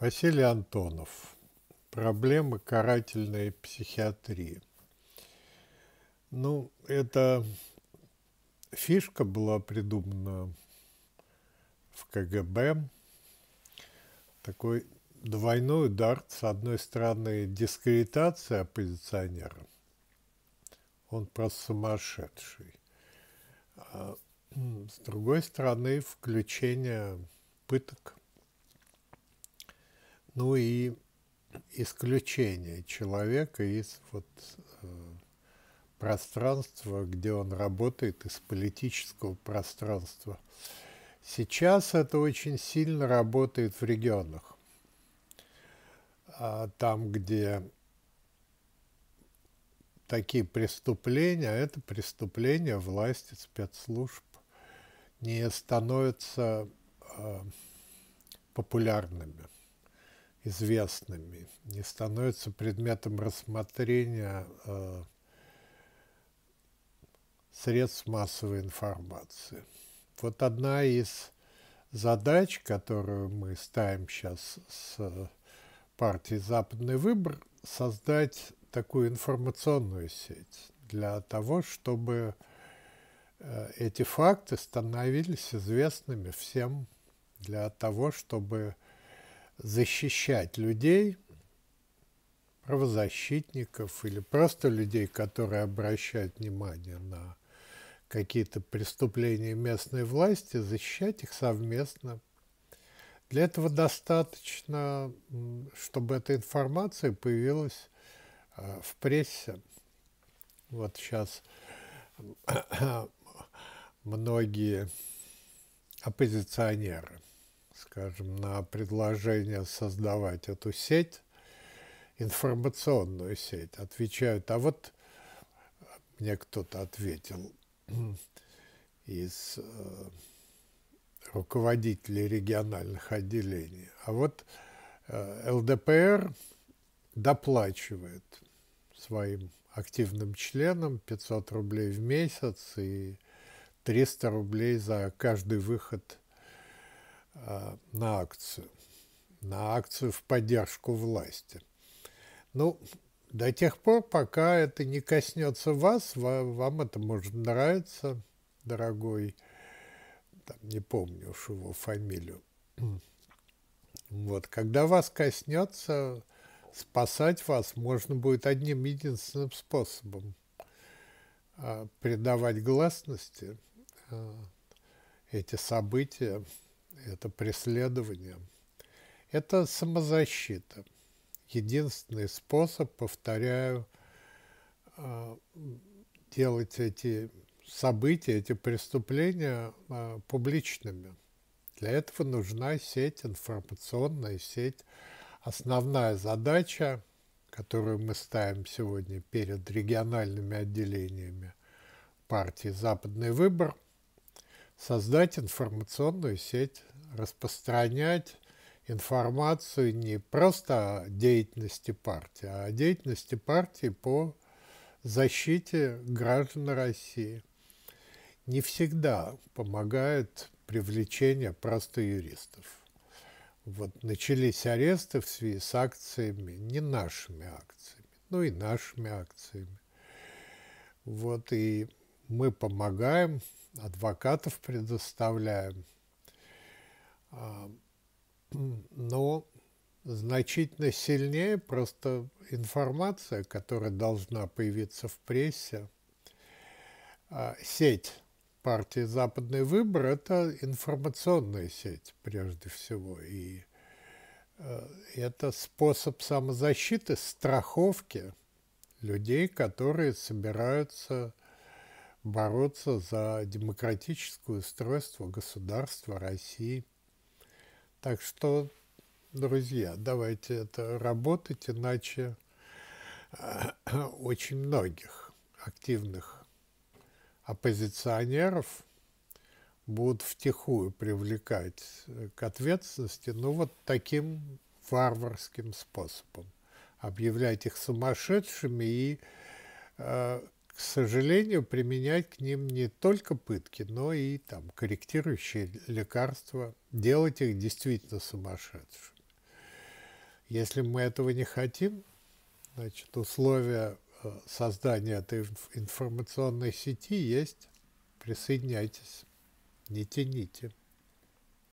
Василий Антонов. Проблемы карательной психиатрии. Ну, эта фишка была придумана в КГБ. Такой двойной удар. С одной стороны, дискредитация оппозиционера. Он просто сумасшедший. А с другой стороны, включение пыток ну и исключение человека из вот, э, пространства, где он работает, из политического пространства. Сейчас это очень сильно работает в регионах. А там, где такие преступления, а это преступления власти, спецслужб, не становятся э, популярными известными, не становятся предметом рассмотрения э, средств массовой информации. Вот одна из задач, которую мы ставим сейчас с партией «Западный выбор», создать такую информационную сеть для того, чтобы э, эти факты становились известными всем, для того, чтобы защищать людей, правозащитников или просто людей, которые обращают внимание на какие-то преступления местной власти, защищать их совместно. Для этого достаточно, чтобы эта информация появилась э, в прессе. Вот сейчас э, многие оппозиционеры скажем, на предложение создавать эту сеть, информационную сеть, отвечают, а вот мне кто-то ответил из э, руководителей региональных отделений, а вот э, ЛДПР доплачивает своим активным членам 500 рублей в месяц и 300 рублей за каждый выход а, на акцию, на акцию в поддержку власти. Ну, до тех пор, пока это не коснется вас, вам, это может нравиться, дорогой, там, не помню уж его фамилию. Вот, когда вас коснется, спасать вас можно будет одним единственным способом а, придавать гласности а, эти события это преследование, это самозащита. Единственный способ, повторяю, э, делать эти события, эти преступления э, публичными. Для этого нужна сеть, информационная сеть. Основная задача, которую мы ставим сегодня перед региональными отделениями партии «Западный выбор» – создать информационную сеть, распространять информацию не просто о деятельности партии, а о деятельности партии по защите граждан России. Не всегда помогает привлечение просто юристов. Вот начались аресты в связи с акциями, не нашими акциями, но и нашими акциями. Вот и мы помогаем адвокатов предоставляем. А, но значительно сильнее просто информация, которая должна появиться в прессе. А, сеть партии «Западный выбор» – это информационная сеть прежде всего. И э, это способ самозащиты, страховки людей, которые собираются бороться за демократическое устройство государства России. Так что, друзья, давайте это работать, иначе э, очень многих активных оппозиционеров будут втихую привлекать к ответственности, ну вот таким варварским способом. Объявлять их сумасшедшими и э, к сожалению, применять к ним не только пытки, но и там корректирующие лекарства, делать их действительно сумасшедшими. Если мы этого не хотим, значит, условия э, создания этой информационной сети есть. Присоединяйтесь, не тяните.